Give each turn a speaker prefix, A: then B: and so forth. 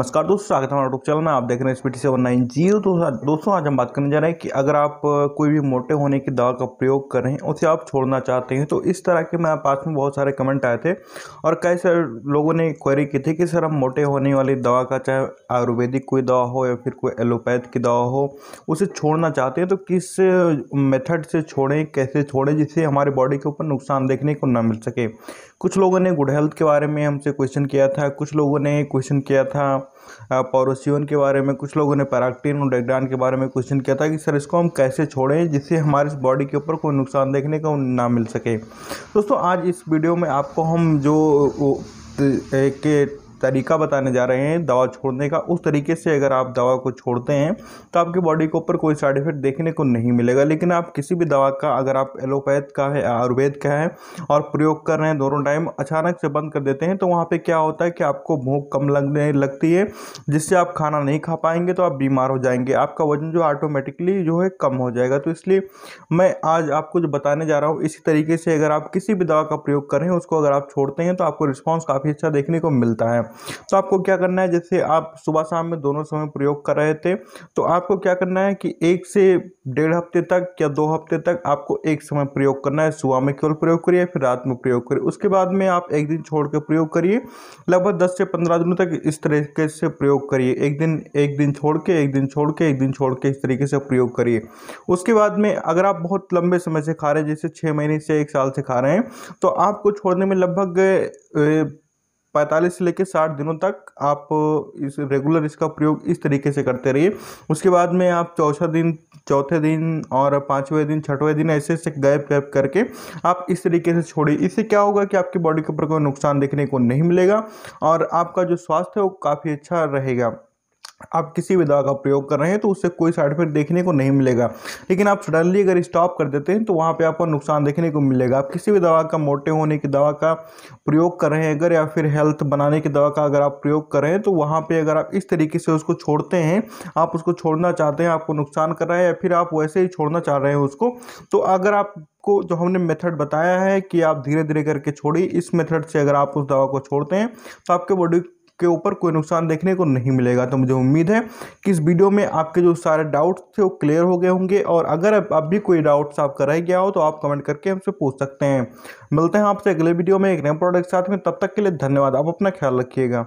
A: नमस्कार दोस्तों स्वागत है हमारे यूट्यूब चैनल में आप देख रहे हैं स्पीटी सेवन नाइन जीरो दोस्तों आज हम बात करने जा रहे हैं कि अगर आप कोई भी मोटे होने की दवा का प्रयोग कर रहे हैं उसे आप छोड़ना चाहते हैं तो इस तरह के मेरे पास में बहुत सारे कमेंट आए थे और कई सारे लोगों ने क्वेरी की थी कि सर हम मोटे होने वाली दवा का चाहे आयुर्वेदिक कोई दवा हो या फिर कोई एलोपैथ की दवा हो उसे छोड़ना चाहते हैं तो किस मेथड से छोड़ें कैसे छोड़ें जिससे हमारे बॉडी के ऊपर नुकसान देखने को ना मिल सके कुछ लोगों ने गुड हेल्थ के बारे में हमसे क्वेश्चन किया था कुछ लोगों ने क्वेश्चन किया था पॉरोसियन के बारे में कुछ लोगों ने पैराक्टीन और डेगडान के बारे में क्वेश्चन किया था कि सर इसको हम कैसे छोड़ें जिससे हमारे बॉडी के ऊपर कोई नुकसान देखने को ना मिल सके दोस्तों आज इस वीडियो में आपको हम जो एक तरीका बताने जा रहे हैं दवा छोड़ने का उस तरीके से अगर आप दवा को छोड़ते हैं तो आपकी बॉडी के ऊपर कोई साइड इफेक्ट देखने को नहीं मिलेगा लेकिन आप किसी भी दवा का अगर आप एलोपैथ का है आयुर्वेद का है और प्रयोग कर रहे हैं दोनों टाइम अचानक से बंद कर देते हैं तो वहाँ पर क्या होता है कि आपको भूख कम लगने लगती है जिससे आप खाना नहीं खा पाएंगे तो आप बीमार हो जाएंगे आपका वजन जो ऑटोमेटिकली जो है कम हो जाएगा तो इसलिए मैं आज आपको जो बताने जा रहा हूँ इसी तरीके से अगर आप किसी भी दवा का प्रयोग करें उसको अगर आप छोड़ते हैं तो आपको रिस्पॉन्स काफ़ी अच्छा देखने को मिलता है तो आपको क्या करना है जैसे आप सुबह शाम में दोनों समय प्रयोग कर रहे थे तो आपको क्या करना है कि एक से डेढ़ हफ्ते तक या दो हफ्ते तक आपको एक समय प्रयोग करना है सुबह में केवल प्रयोग करिए फिर रात में प्रयोग करिए उसके बाद में आप एक दिन छोड़ कर प्रयोग करिए लगभग दस से पंद्रह दिनों तक इस तरीके से प्रयोग करिए एक दिन एक दिन छोड़ के एक दिन छोड़ के एक दिन छोड़ के इस तरीके से प्रयोग करिए उसके बाद में अगर आप बहुत लंबे समय से खा रहे हैं जैसे छः महीने से एक साल से खा रहे हैं तो आपको छोड़ने में लगभग पैंतालीस से लेकर साठ दिनों तक आप इस रेगुलर इसका प्रयोग इस तरीके से करते रहिए उसके बाद में आप चौथा दिन चौथे दिन और पाँचवें दिन छठवें दिन ऐसे ऐसे गैप गैप करके आप इस तरीके से छोड़िए इससे क्या होगा कि आपकी बॉडी के ऊपर कोई नुकसान देखने को नहीं मिलेगा और आपका जो स्वास्थ्य है वो काफ़ी अच्छा रहेगा आप किसी भी दवा का प्रयोग कर रहे हैं तो उससे कोई साइड इफेक्ट देखने को नहीं मिलेगा लेकिन आप सडनली अगर स्टॉप कर देते हैं तो वहाँ पे आपको नुकसान देखने को मिलेगा आप किसी भी दवा का मोटे होने की दवा का प्रयोग कर रहे हैं अगर या फिर हेल्थ बनाने की दवा का अगर आप प्रयोग कर रहे हैं तो वहाँ पर अगर आप इस तरीके से उसको छोड़ते हैं आप उसको छोड़ना चाहते हैं आपको नुकसान कर रहा है या फिर आप वैसे ही छोड़ना चाह रहे हैं उसको तो अगर आप को जो हमने मेथड बताया है कि आप धीरे धीरे करके छोड़ी इस मेथड से अगर आप उस दवा को छोड़ते हैं तो आपके बॉडी के ऊपर कोई नुकसान देखने को नहीं मिलेगा तो मुझे उम्मीद है कि इस वीडियो में आपके जो सारे डाउट्स थे वो क्लियर हो गए होंगे और अगर अब भी कोई डाउट्स आपका रह गया हो तो आप कमेंट करके हमसे पूछ सकते हैं मिलते हैं आपसे अगले वीडियो में एक नए प्रोडक्ट साथ में तब तक के लिए धन्यवाद आप अपना ख्याल रखिएगा